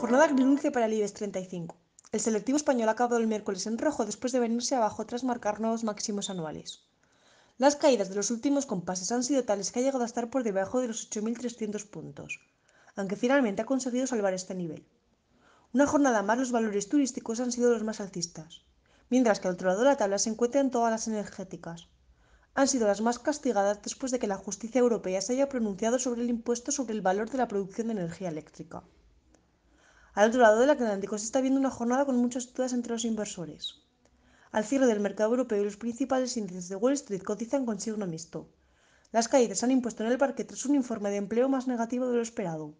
Jornada agridulce para el IBEX 35. El selectivo español ha acabado el miércoles en rojo después de venirse abajo tras marcar nuevos máximos anuales. Las caídas de los últimos compases han sido tales que ha llegado a estar por debajo de los 8.300 puntos, aunque finalmente ha conseguido salvar este nivel. Una jornada más los valores turísticos han sido los más alcistas, mientras que al otro lado de la tabla se encuentran todas las energéticas. Han sido las más castigadas después de que la justicia europea se haya pronunciado sobre el impuesto sobre el valor de la producción de energía eléctrica. Al otro lado del Atlántico se está viendo una jornada con muchas dudas entre los inversores. Al cierre del mercado europeo, los principales índices de Wall Street cotizan con signo mixto. Las caídas se han impuesto en el parque tras un informe de empleo más negativo de lo esperado.